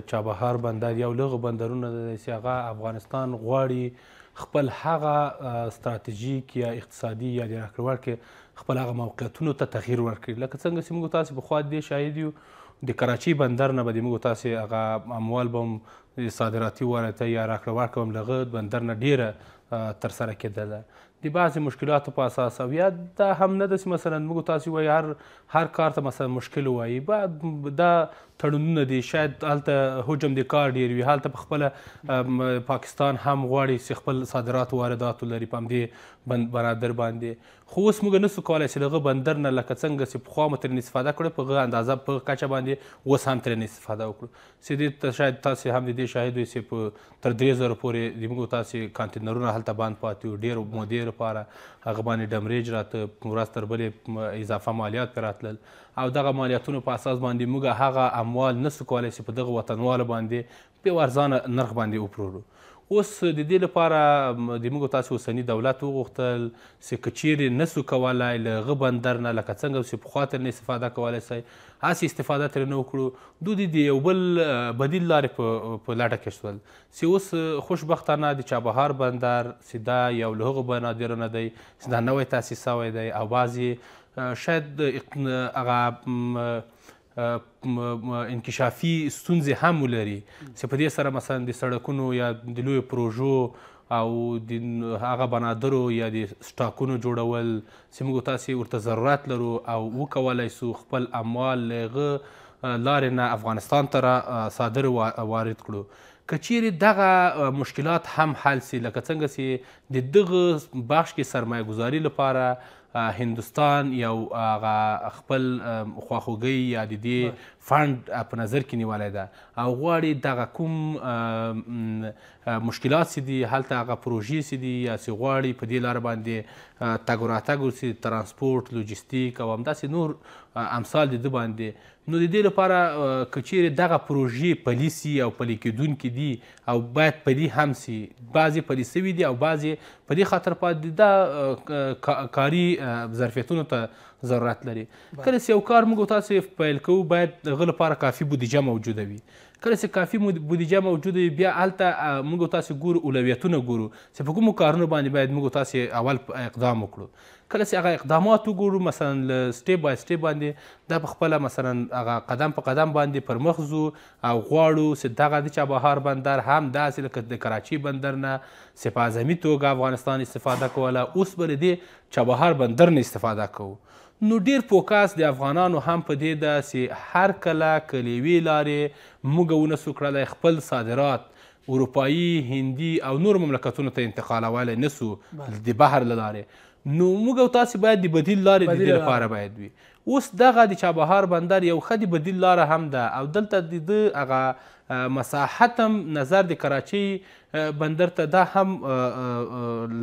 چابهار بندر یو لغو بندرونه د سیاغه افغانستان غواړي خپل هغه استراتیژیک یا اقتصادي یا د راکړوړ کې خپل هغه موقعیتونو ته تغییر ورکړي لکه څنګه چې موږ تاسو په خوا دې شاهد یو د کراچي بندر نه به موږ تاسو هغه اموال به صادراتي ورته یا راکړوړ کوم لغه بندر نه ډیره تر سره کېدله د بعضې مشکلاتو په اساس او یا دا هم نه داسې مثلا موږ تاسو وایي هر هر کار ته مثلا مشکل وایي دا تړونونه دي شاید هلته حجم د کار ډېر وي هلته په خپله پاکستان هم غواړي چې خپل صادرات و واردات ولري په همدې بنادر باندې خو اوس موږ نسو کولی چې دغه بندر نه لکه څنګه چې پخوا مو ترېنې استفاده کړې په هغه اندازه په کچه باندې اوس هم ترېنې استفاده وکړو چې دې ته شاید تاسې هم د دې شاهد وئ چې په تر درې زره پورې د موږ تاسې کانتینرونه هلته بند پاتې وو ډېر مودې لپاره هغه باندې ډمریج راته ورځ تر بلې اضافه مالیات پرې راتلل او دغه مالیاتونو په اساس باندې موږ هغه اموال نسو کولی چې په دغه وطنوالو باندې په ارزانه نرخ باندې وپلورو اوس د دې لپاره د موږ تاسو اوسنی دولت وغوښتل چې که چیرې نسو کولی له هغه بندر نه لکه څنګه چې پخوا ترې استفاده کولی سئ هسې استفاده ترې نه وکړو دوی د یو بل بدیل لارې په لټه کې شول چې اوس خوشبختانه د چابهار بندر چې دا یو له هغو بنادرو نه دی چې دا نوی تاسیس سوی دی او بعضې شاید هغه انکشافي ستونزې هم ولري چې په دې سره مثلا د سړکونو یا د لویو پروژو او د هغه بنادرو یا د سټاکونو جوړول چې موږ تاسې ورته ضرورت لرو او وکولی سو خپل اموال له هغه لارې نه افغانستان ته صادر وارد کړو که چیرې دغه مشکلات هم حل سي لکه څنګه چې د دغه بخش کې سرمایه ګذاري لپاره هندستان یو هغه خپل خواخوږۍ یا د دې فند په نظر کې نیولی ده او غواړي دغه کوم مشکلات چې دي هلته هغه پروژې چې دي یا چې غواړي په دې لاره باندې تګ راتګ وسي ترانسپورت لوجستیک او همداسې نور امثال د ده باندې نو د دې لپاره که چیرې دغه پروژې پلي سي او پلي کېدونکي دي او باید پلي هم سي بعضې پلي سوي دي او بعضې په دې خاطر پاتې دا کاري ظرفیتونو ته ضرورت لري کله چې یو کار موږ تاسې پیل کوو باید هغه لپاره کافي بودیجه موجوده وي کله چې کافي بودیجه موجوده وي بیا هلته موږ تاسو ګورو اولویتونه ګورو چې په کومو کارونو باندې باید موږ تاسو اول اقدام وکړو کله چې هغه اقدامات وګورو مثلا سټیپ بای سټیپ باندې دا په خپله مثلا هغه قدم په قدم باندې پر مخ ځو او غواړو چې دغه د چابهار بندر هم داسې لکه د کراچي بندر نه سپازمي توګه افغانستان استفاده کوله اوس به له دې چابهار بندر نه استفاده کوو نو ډیر فوکاس د افغانانو هم په دې ده چې هر کله که له یوې لارې موږ ونسو کړلی خپل صادرات اروپایي هندي او نور مملکتونو ته انتقالولی نسو د بحر له لارې نو موږ او تاسې باید د بدیل لارې د دې لپاره باید وي اوس دغه د چابهار بندر یو ښه د بدیل لاره هم ده او دلته د ده هغه مساحت هم نظر د کراچۍ بندر ته دا هم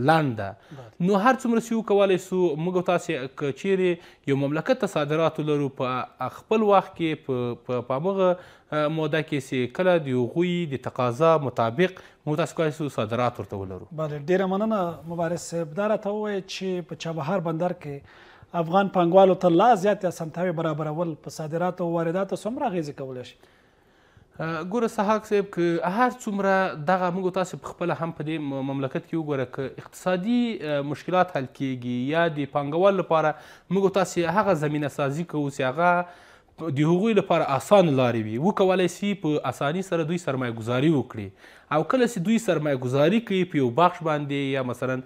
لاند ده نو هر څومره چې وکولی سو موږ تاسې که چیرې یو مملکت ته صادرات ولرو په خپل وخت کې په همغه موده کې چې کله د هغوی د تقاضا مطابق موږ تاسې کولی سو صادرات ورته ولرو بله ډېره مننه مبارز صاحب دا راته ووایه چې په چابهار بندر کې افغان پانګوالو ته لا زیاتې اسانتیاوې برابرول په صادراتو او وارداتو څومره اغېزې کولی شي ګوره سحاق صاحب که هر څومره دغه موږ تاسو په خپل هم په دې مملکت کې وګوره که اقتصادي مشکلات حل کیږي یا د پانګوال لپاره موږ تاسو هغه زمینه سازي کوو چې هغه د هغوی لپاره آسان لارې وي وکولی سي په اساني سره دوی سرمایه ګذاري وکړي او کله چې دوی سرمایه ګذاري کوي په یو بخش باندې یا مثلا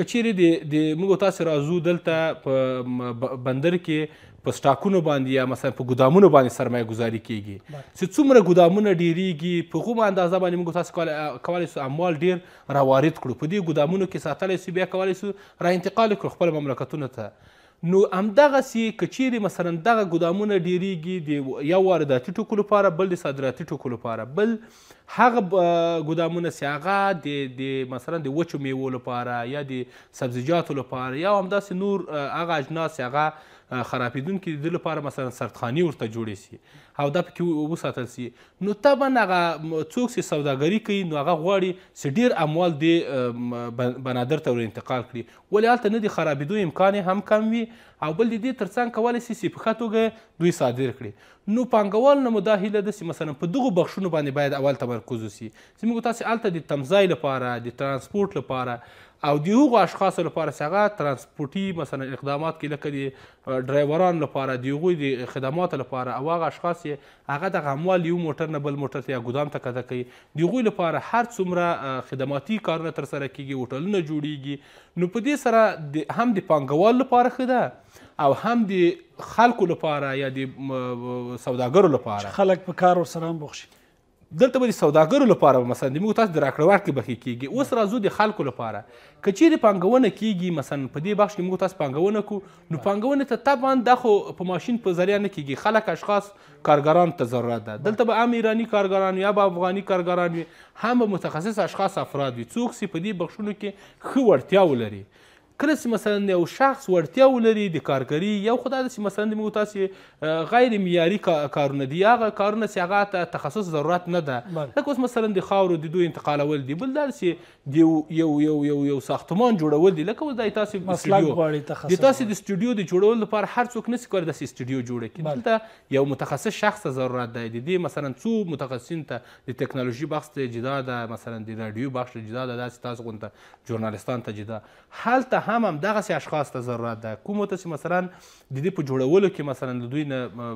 کچېرې د د موږ تاسو راځو دلته په بندر کې په سټاکونو باندې یا مثلا په ګودامونو باندې سرمایه گذاري کیږي چې څومره ګودامونه ډیریږي په کومه اندازه باندې موږ تاسو کولای سو اموال ډیر راوارد کړو په دې ګودامونو کې ساتلی سو بیا کولای سو را انتقال کړو خپل مملکتونو ته نو همدغسې که چیرې مثلا دغه ګودامونه ډیریږي د یو وارداتي ټوکو لپاره بل د صادراتي ټوکو لپاره بل هغه ګودامونه چې هغه د د مثلا د وچو میوو لپاره یا د سبزیجاتو لپاره یا همداسې نور هغه اجناس هغه خرابېدونکي د لپاره مثلا سرطخانی ورته جوړې سي او دا پکې وساتل سي نو طبعا هغه څوک چې سوداګري کوي نو هغه غواړي چې ډیر اموال دې بنادر ته انتقال کړي ولې هلته نه د خرابېدو امکان هم کم وي او بل د دې ترڅنګ کولی سي چې په ښه توګه دوی صادر کړي نو پانګوال نه مو دا هیله ده چې مثلا په دغو بخشونو باندې باید اول تمرکز وسي چې موږ تاسې هلته د تمځای لپاره د ترانسپورټ لپاره او د هغو اشخاصو لپاره چې هغه ترانسپورتي مثلا اقدامات کې لکه د ډرایوران لپاره د هغوی د خدماتو لپاره او هغه اشخاص یې هغه دغه اموال یو موټر نه بل موټر ته یا ګودام ته کده کوي د هغوی لپاره هر څومره خدماتي کارونه ترسره کیږي هوټلونه جوړیږي نو په دې سره هم د پانګوال لپاره ښه ده او هم د خلکو لپاره یا د سوداګرو لپاره خلک په کار ورسره هم بوخشي دلته به د سوداګرو لپاره مثلا د موږ تاسو د راکړوټ کې بخې کیږي اوس راځو د خلکو لپاره که چیرې پانګونه کیږي مثلا په دې بخش کې موږ تاسو پانګونه کو نو پانګونه ته طبعا دا خو په ماشین په ذریعه نه کیږي خلک اشخاص کارګران ته ضرورت ده دلته به هم ایرانی کارګران یا به افغاني کارګران وي هم به متخصص اشخاص افراد وي څوک چې په دې بخشونو کې ښه وړتیا ولري کله چې مثلا یو شخص وړتیا ولري د کارګري یو خو دا ده چې مثلا د موږ تاسې غیر معیاري کارونه دي هغه کارونه چې هغه ته تخصص ضرورت نه ده لکه اوس مثلا د خاورو د دوی انتقالول دي بل دا چې یو یو یو یو یو ساختمان جوړول دي لکه اوس دا تاسې د سټوډیو د تاسې د سټوډیو د جوړولو لپاره هر څوک نسي کولی داسې سټوډیو جوړه کړي دلته یو متخصص شخص ته ضرورت دی د دې مثلا څو متخصصین ته د ټکنالوژي بخش ته جدا ده مثلا د راډیو بخش جدا ده داسې تاسو غونته جورنالستان ته جدا هلته هم هم دغسې اشخاص ته ضرورت ده کومو ته چې مثلا د دې په جوړولو کې مثلا د دوی نه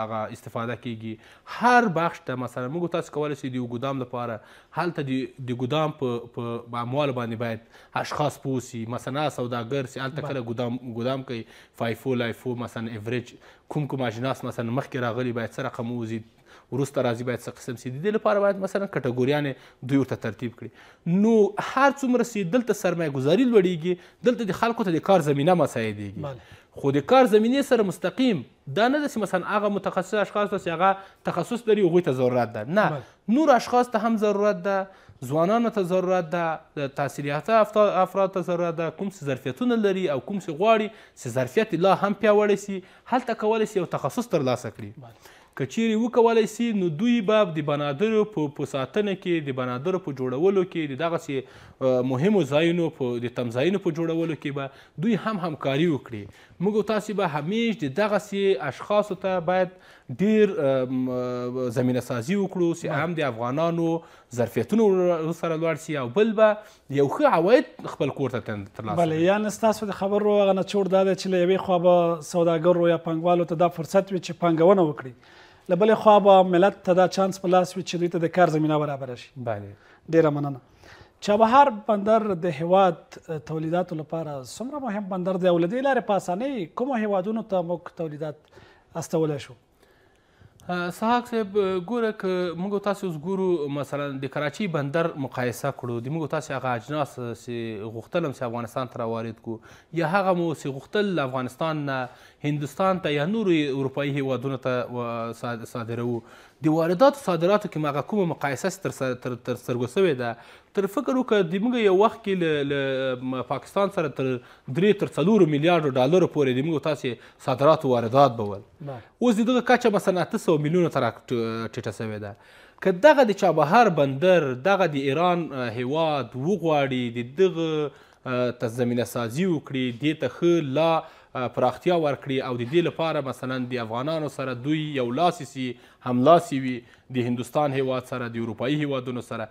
هغه استفاده کیږي هر بخش ته مثلا موږ تاسو کولی شئ د یو ګودام لپاره هلته د ګودام په اموالو باندې باید اشخاص پوسي مثلا سوداګر سي هلته کله ګودام ګودام کوي فایفو لایفو مثلا ایوریج کوم کوم اجناس مثلا مخکې راغلي باید څه رقم ووځي وروسته راځي باید څه قسم سي د دې لپاره باید مثلا کټګوریان دوی ورته ترتیب کړي نو هر څومره سي دلته سرمایه ګزاري لوړیږي دلته د خلکو ته د کار زمینه مساعدېږي خو د کار زمینې سره مستقیم دا نه ده چې مثلا هغه متخصص اشخاص ته هغه تخصص لري هغوی ته ضرورت ده نه نور اشخاص ته هم ضرورت ده ځوانانو ته ضرورت ده تحصیل یافته افراد ته ضرورت ده کوم څه ظرفیتونه لري او کوم څه غواړي چې ظرفیت لا هم پیاوړی سي هلته کولی سي یو تخصص ترلاسه کړي کچیرې وکولی سي نو دوی به د بنادرو په په ساتنه کې د بنادرو په جوړولو کې د دغسې مهمو ځایونو په د تمځایونو په جوړولو کې به دوی هم همکاري وکړي موږ تاسې به همیش د دغسې اشخاصو ته باید ډیر زمینه سازي وکړو چې هم د افغانانو ظرفیتونو سره لوړ سي او بل به یو ښه عواید خپل کور ته ترلاسه بله یعنې ستاسو د خبرو هغه نچوړ دا دی چې له یوې خوا به سوداګرو یا پانګوالو ته دا فرصت وي چې پانګونه وکړي لبلې خوا به ملت ته دا چانس په لاس وي چې دوی ته د کار زمینه برابره شي بله ډیره مننه چابهار بندر د هواد تولیداتو لپاره څومره مهم بندر دی او له دې لارې په اسانۍ کومو هیوادونو ته موږ تولیدات استولی شو سحاق صاحب ګوره که موږ تاسې اوس ګورو مثلا د کراچۍ بندر مقایسه کړو د موږ تاسې هغه اجناس چې غوښتل هم چې افغانستان ته راوارد کړو یا هغه مو چې غوښتل افغانستان نه هندوستان ته یا نورو اروپایي هیوادونو ته صادروو د وارداتو صادراتو کې هغه کومه مقایسه چې تر سترګو سوې ده تر فکر وکړه د موږ یو وخت کې له پاکستان سره تر درې تر څلورو میلیارډو ډالرو پورې د موږ تاسې صادرات واردات به ول اوس د دغه کچه مثلا اته سوه میلیونه ته ټیټه سوې ده که دغه د چابهار بندر دغه د ایران هیواد وغواړي د دغه ته زمینه سازي وکړي دې ته ښه لا پراختیا ورکړي او د دې لپاره مثلا د افغانانو سره دوی یو لاسې سي هملاسې وي د هندوستان هیواد سره د اروپایي هیوادونو سره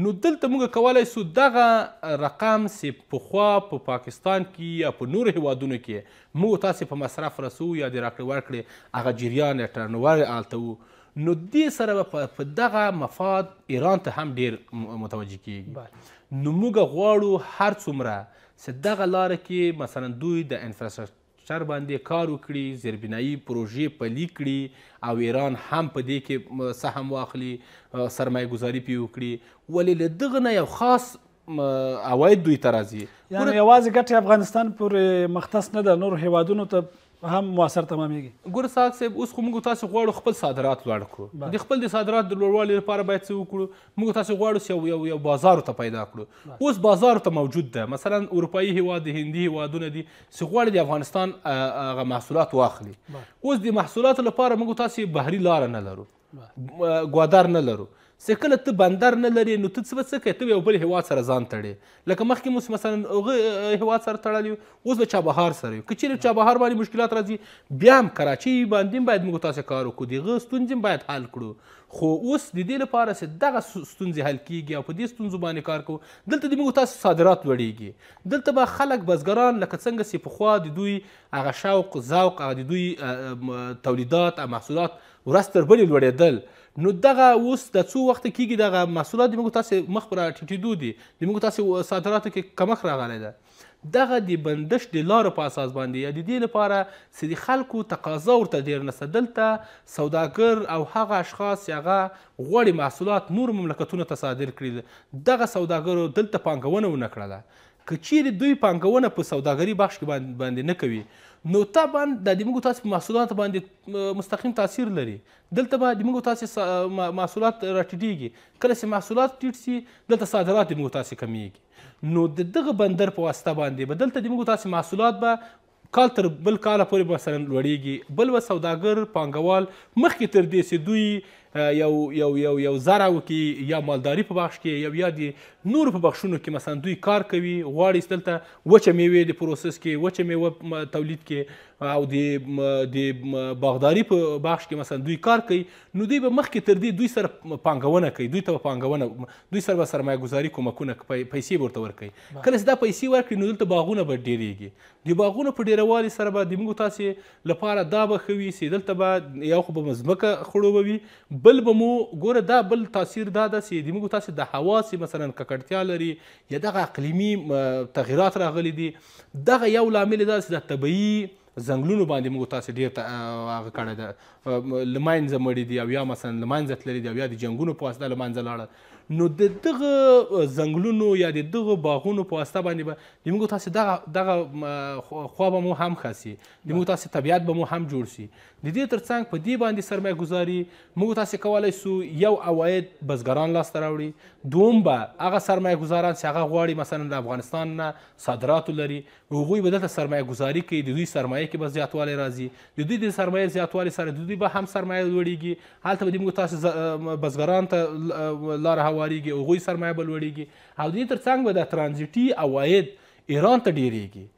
نو دلته موږ کولی سو دغه رقم سی پخوا په پا پاکستان کې یا په نور هیوادونو کې موږ تاسې په مصرف رسو یا د راکړې ورکړې هغه جریان یا ټرنور هلته وو نو دې سره به په دغه مفاد ایران ته هم ډیر متوجه کیږي نو موږ غواړو هر څومره چې دغه لاره کې مثلا دوی د انفراستراکچر سکټر باندې کار وکړي زیربنایي پروژې پلي کړي او ایران هم په دې کې سهم واخلي سرمایه ګذاري پې وکړي ولې له دغه نه یو خاص عواید دوی ته راځي یعنې یوازې ګټې افغانستان پورې مختص نه ده نور هیوادونو ته هم موثر تمامېږي ګور صاحب صاحب اوس خو موږ تاسو غواړو خپل صادرات لوړ کړو د خپل د صادرات د لوړوالي لپاره باید څه وکړو موږ تاسو غواړو چې یو یو بازار ته پیدا کړو اوس بازار ته موجود ده مثلا اروپایي هیواد هندي هیوادونه دي چې غواړي د افغانستان هغه محصولات واخلي اوس د محصولات لپاره موږ تاسو بهري لار نه لرو ګوادار نه لرو چې کله ته بندر نه لري نو ته څه به څه کوې ته یو بل هیواد سره ځان تړې لکه مخکې موږ مثلا هغه هیواد سره تړلی اوس به چابهار سره یو که چېرې چابهار باندې مشکلات راځي بیا هم کراچۍ باندې هم باید موږ تاسې کار وکړو د هغه ستونزې باید حل کړو خو اوس د دې لپاره چې دغه ستونزې حل کیږي او په دې ستونزو باندې کار کوو دلته د موږ تاسو صادرات لوړیږي دلته به خلک بزګران لکه څنګه چې پخوا د دوی هغه شوق ذوق هغه د دوی تولیدات او محصولات ورځ تر بلې لوړېدل نو دغه اوس د څو وخت کېږي دغه محصولات د موږ تاسې مخ پر ټیټېدو دي د موږ تاسې صادراتو کې کمښت راغلی ده دغه د بندش د لارو په اساس باندې یا د دې لپاره چې د خلکو تقاضا ورته ډېر نسته دلته سوداګر او هغه اشخاص چې هغه غواړي محصولات نور مملکتونو ته صادر کړي دغه سوداګرو دلته پانګونه ونه کړله که چیرې دوی پانګونه په سوداګري بخش کې باندې نه کوي نو طبعا د دې موږ تاسو محصولات باندې مستقیم تاثیر لري دلته به د موږ تاسو محصولات راټیټیږي کله چې محصولات ټیټ سي دلته صادرات د موږ تاسو کمیږي نو د دغه بندر په واسطه باندې به دلته د موږ تاسو محصولات به کال تر بل کاله پورې مثلا لوړیږي بل و سوداګر پانګوال مخکې تر دې چې دوی یو یو یو یو زرع وکړي یا مالداري په بخش کې یو یا د نور په بخشونو کې مثلا دوی کار کوي غواړي دلته وچه میوې د پروسس کې وچه میوه تولید کې او د د باغداري په بخش کې مثلا دوی کار کوي نو دوی به مخکې تر دې دوی سره پانګونه کوي دوی ته پانګونه دوی سره به سرمایه ګزاري کومکونه پیسې ورته ورکوي کله دا پیسې ورکړي نو دلته باغونه به ډیریږي د باغونو په ډیروالي سره به د موږ تاسې لپاره دا به ښه وي چې دلته به یو خو به مځمکه خړوبوي بل به مو ګوره دا بل تاثیر دا داسې د موږ تاسې د حواسې مثلا ککړتیا لري یا دغه اقلیمي تغیرات راغلي دي دغه یو لامل داسې د طبیعي زنګلونو باندې موږ تاسو ډیر هغه کړه ده لمانځه مړی دی او یا مثلا لمانځه تللی دی او یا د جنگونو په واسطه لمانځه لاړه نو د دغه زنګلونو یا د دغه باغونو په واسطه باندې به موږ تاسو دغه دغه خو به مو هم خاصي د موږ تاسو طبیعت به مو هم جوړ شي د دې ترڅنګ په دې باندې سرمایه گذاري موږ تاسو کولای سو یو عواید بزګران لاسته راوړي دوم به هغه سرمایه گذاران چې هغه غواړي مثلا د افغانستان نه صادرات لري هغوی به دلته سرمایه گذاري کوي د دوی سرمایه کې به زیاتوالی راځي د دوی د سرمایه زیاتوالی سره د دوی به هم سرمایه لوړیږي هلته به موږ تاسو بزګران ته لار هواري هوارېږي هغوی سرمایه به لوړېږي او د دې تر څنګ به دا ترانزیټي عواید ایران ته ډېرېږي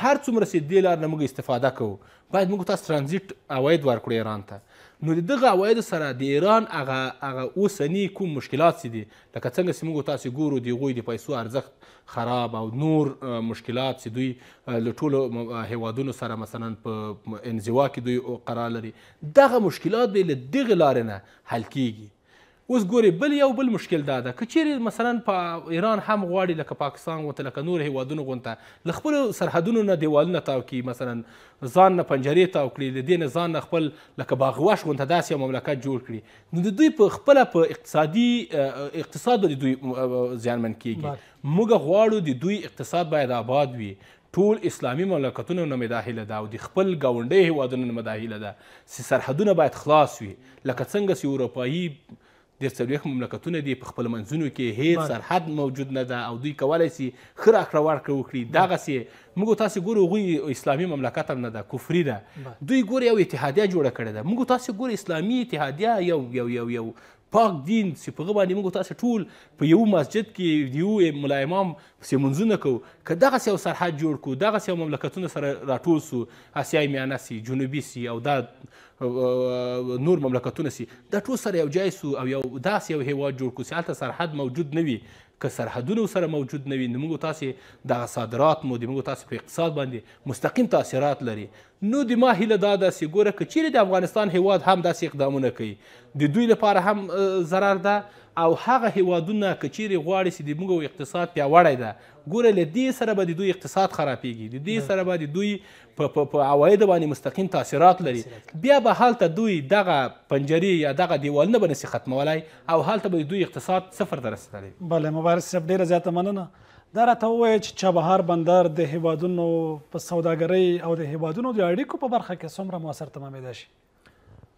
هر څومره چې دې لار نه موږ استفاده کوو باید موږ تاسو ترانزیټ عواید ورکړو ایران ته نو د دغه عوایدو سره د ایران هغه هغه اوسني کوم مشکلات چې دي لکه څنګه چې موږ تاسې ګورو د هغوی د پیسو ارزښت خراب او نور مشکلات چې دوی له ټولو هیوادونو سره مثلا په انزوا کې دوی قرار لري دغه مشکلات به له دغې لارې نه حل کیږي اوس ګوري بل یو بل مشکل دا ده که چیرې مثلا په ایران هم غواړي لکه پاکستان ورته لکه نور هیوادونو غونته له خپلو سرحدونو نه دیوالونه تاو کړي مثلا ځان نه پنجرې تاو کړي د دې نه ځان نه خپل لکه باغواش غونته داسې یو مملکت جوړ کړي نو د دوی په خپله په اقتصادي اقتصاد د دوی زیانمن کیږي موږ غواړو د دوی اقتصاد باید آباد وي ټول اسلامي مملکتونو نه مداخله ده او د خپل ګاونډي هیوادونو نه مداخله ده چې سرحدونه باید خلاص وي لکه څنګه چې اروپایي د څلوېښت مملکتونه دي په خپل منځونو کې هیڅ سرحد موجود نه ده او دوی کولی سي ښه راکړه ورکړه وکړي دغسې موږ تاسې ګورو هغوی اسلامي مملکت هم نه ده کفري ده دوی ګوري یو اتحادیه جوړه کړې ده موږ تاسې ګورو اسلامي اتحادیه یو یو یو یو پاک دین چې په هغه باندې موږ تاسو ټول په یو مسجد کې یو ملا امام پسې مونځونه کوو که دغسې یو سرحد جوړ کړو دغسې یو مملکتونه سره راټول سو اسیای میانه سي جنوبي سي او دا نور مملکتونه سي دا ټول سره یو جای سو او یو داسې یو هیواد جوړ کړو چې هلته سرحد موجود نه وي که سرحدونه سره موجود نه وي نو موږ تاسې دغه صادرات مو د موږ تاسې په اقتصاد باندې مستقیم تاثیرات لري نو د ما هیله دا ده چې ګوره که چیرې د افغانستان هیواد هم داسې اقدامونه کوي د دوی لپاره هم ضرر ده او هغه هیوادونه که چیرې غواړي چې د موږ اقتصاد پیاوړی ده ګوره له دې سره به د دوی اقتصاد خرابېږي د دې سره به د دوی په عوایدو باندې مستقیم تاثیرات لري بیا به هلته دوی دغه پنجرې یا دغه دیوالونه به نسي ختمولی او هلته به د دوی اقتصاد صفر ته رسېدلی بله مبارز صاحب ډېره زیاته مننه دا راته ووایه چې چابهار بندر د هیوادونو په سوداګرۍ او د هیوادونو د اړیکو په برخه کې څومره موثر تمامېدای شي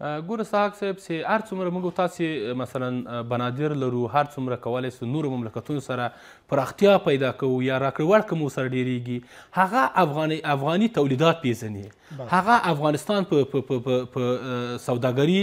ګوره ساحق صاحب سي هر څومره موږ تاسې مثلا بنادر لرو هر څومره کولی سو نورو مملکتونو سره پراختیا پیدا کوو یا راکړ ورکړه مو سره ډیریږي هغه افغاني افغاني تولیدات پیژني هغه افغانستان په سوداګري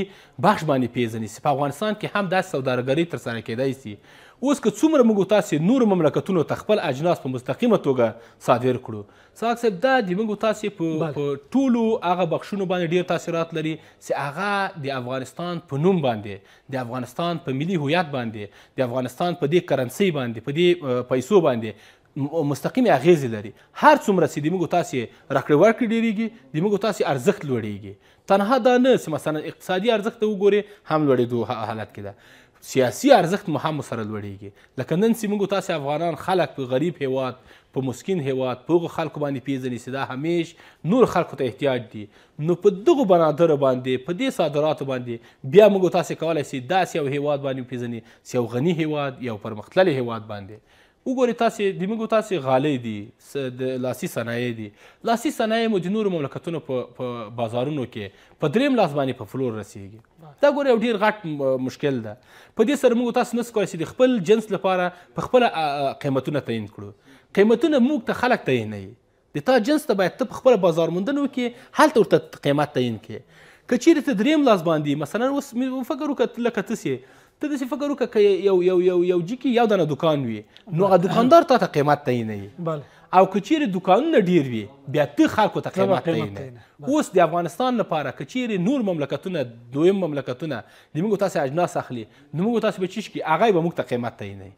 بخش باندې پیژني په افغانستان کې هم داسې سوداګري ترسره کیدای سي اوس که څومره موږ تاسې نور مملکتونو ته خپل اجناس په مستقیمه توګه صادر کړو ساق صاحب دا د موږ تاسې په ټولو هغه بخشونو باندې ډیر تاثیرات لري چې هغه د افغانستان په نوم باندې د افغانستان په ملي هویت باندې د افغانستان په دې کرنسۍ باندې په دې پیسو باندې مستقیم اغیز لري هر څومره چې د موږ تاسې راکړې ورکړې ډیریږي د موږ تاسې ارزښت لوړیږي تنها دا نه چې مثلا اقتصادي ارزښت ته وګورې هم لوړېدو حالت کې ده سیاسي ارزښت مو هم سره لوړیږي لکه نن چې موږ تاسې افغانان خلک په غریب هیواد په مسکین هیواد په هغو خلکو باندې پیژني چې دا همیش نور خلکو ته احتیاج دي نو په دغو بنادرو باندې په دې صادراتو باندې بیا موږ تاسې کولی سي داسې یو هیواد باندې وپیژني چې یو غني هیواد یو پرمختللی هیواد باندې وګورئ تاسې د موږ تاسې غالۍ دي د لاسي صنایع دي لاسي صنایع مو د نورو مملکتونو په بازارونو کې په دریم لاس باندې په فلور رسیږي دا ګورئ یو ډېر غټ مشکل ده په دې سره موږ تاسو نسو کولی چې د خپل جنس لپاره په خپله قیمتونه تعین کړو قیمتونه موږ ته خلک تعینوي د تا جنس ته باید ته په خپله بازار موندنه وکړې هلته ورته قیمت تعین کړې که چیرې ته دریم لاس باندې مثلا اوس فکر وکړه لکه ته ته داسې فکر وکړه که یو یو یو یو جي کې یو دانه دکان وي نو هغه دکاندار تا ته قیمت تعینوي او که چیرې دکانونه ډیر وي بیا ته خلکو ته قیمت تعینوي اوس د افغانستان لپاره که چیرې نور مملکتونه دویم مملکتونه د موږ تاسې اجناس اخلي نو موږ تاسې به چی هغه به موږ ته قیمت تعینوي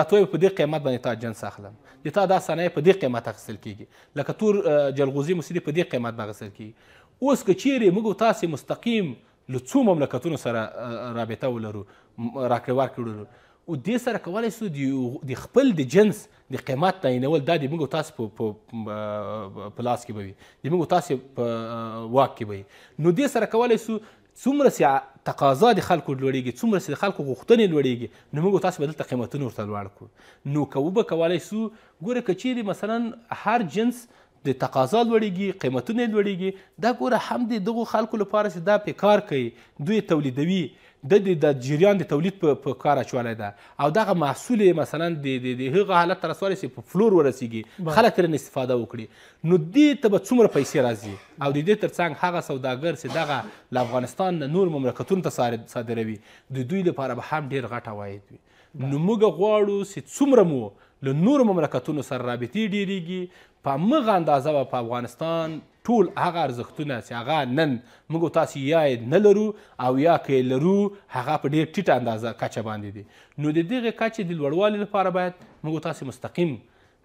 راته وایي په دې قیمت باندې تا جنس اخلم د تا دا صنایع په دې قیمت اخیستل کیږي لکه تور جلغوزي موسیدي په دې قیمت اخیستل کیږي اوس که چیرې موږ تاسې مستقیم له څو مملکتونو سره رابطه ولرو راکړې ورکړې ولرو او دې سره کولی سو د خپل د جنس د قیمت تعینول دا د موږ تاسو په په لاس کې به وي د موږ تاسو په واک کې به وي نو دې سره کولی سو څومره چې تقاضا د خلکو لوړېږي څومره چې د خلکو غوښتنې لوړېږي نو موږ تاسو به دلته قیمتونه ورته لوړ کړو نو که وبه کولی سو ګوره که چیرې مثلا هر جنس آه د تقاضا لوړېږي قیمتونه لوړېږي دا ګوره هم د دغو خلکو لپاره چې دا پې کار کوي دوی تولیدوي د د جریان د تولید په کار اچولی ده او دغه محصول مثلا د د هغه حالت ته رسولی چې په فلور ورسیږي خلک ترېنه استفاده وکړي نو دې ته به څومره پیسې راځي او د دې تر څنګ هغه سوداګر چې دغه له افغانستان نه نور مملکتونو ته صادروي د دوی لپاره به هم ډېر غټ عواید وي نو موږ غواړو چې څومره مو له نورو مملکتونو سره رابطې ډیریږي په مغه اندازه به په افغانستان ټول هغه ارزښتونه چې هغه نن موږ تاسو یا نه لرو او یا که لرو هغه په ډیر ټیټه اندازه کچه باندې دي نو د دغه کچې د لوړوالي لپاره باید موږ تاسو مستقیم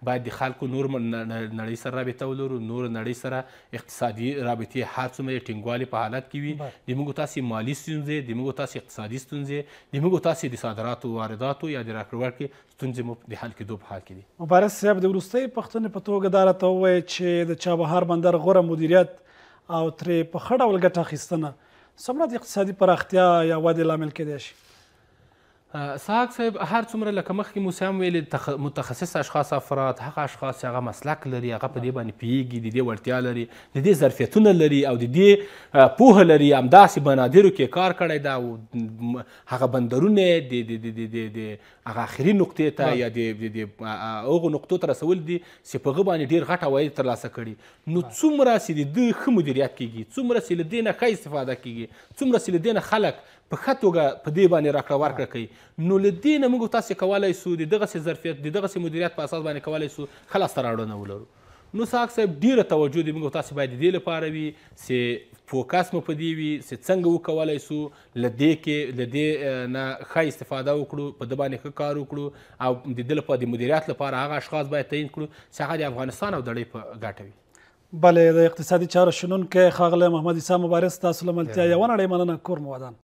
باید د خلکو نور نړۍ سره رابطه ولرو نور نړۍ سره اقتصادي رابطې هر څومره ټینګوالي په حالت کې وي د موږ تاسې مالی ستونزې د موږ تاسې اقتصادي ستونزې د موږ تاسې د صادراتو وارداتو یا د راکړو ورکړې ستونزې مو د حل کېدو په حال کې دي مبارز صاحب د وروستۍ پوښتنې په توګه دا راته ووایي چې د چابهار بندر غوره مدیریت او ترې په ښه ډول ګټه اخیستنه څومره د اقتصادي پراختیا یا ودې لامل کېدای شي ساق صاحب هر څومره لکه مخکې مو سم ویلې تخ... متخصص اشخاص افراد هغه اشخاص هغه مسلک لري هغه په دې باندې پیږي د دې وړتیا لري د دې ظرفیتونه لري او د دې پوهه لري همداسې بنادرو کې کار کړی دا او هغه بندرونه د د د د د هغه آخري نقطې ته یا د د هغو نقطو ته رسول دي چې په هغه باندې ډېر غټ عواید ترلاسه کړي نو څومره چې د ده ښه مدیریت کیږي څومره چې له دې نه ښه استفاده کیږي څومره چې له دې نه خلک په ښه توګه په دې باندې راکړه ورکړه کوي نو له دې نه موږ تاسې کولی سو د دغسې ظرفیت د دغسې مدیریت په اساس باندې کولی سو ښه لاسته راوړنه ولرو نو ساک صاحب ډیره توجه دې موږ تاسې باید د دې لپاره وي چې فوکس مو په دې وي چې څنګه وکولی سو له دې کې له دې نه ښه استفاده وکړو په ده باندې ښه کار وکړو او د ده لپاره د مدیریت لپاره هغه اشخاص باید تعین کړو چې هغه د افغانستان او دړۍ په ګټه وي بله د اقتصادي چارو شنونکی ښاغلی محمد عیسی مبارز ستاسو له ملتیا یوه نړۍ مننه کور مو ودان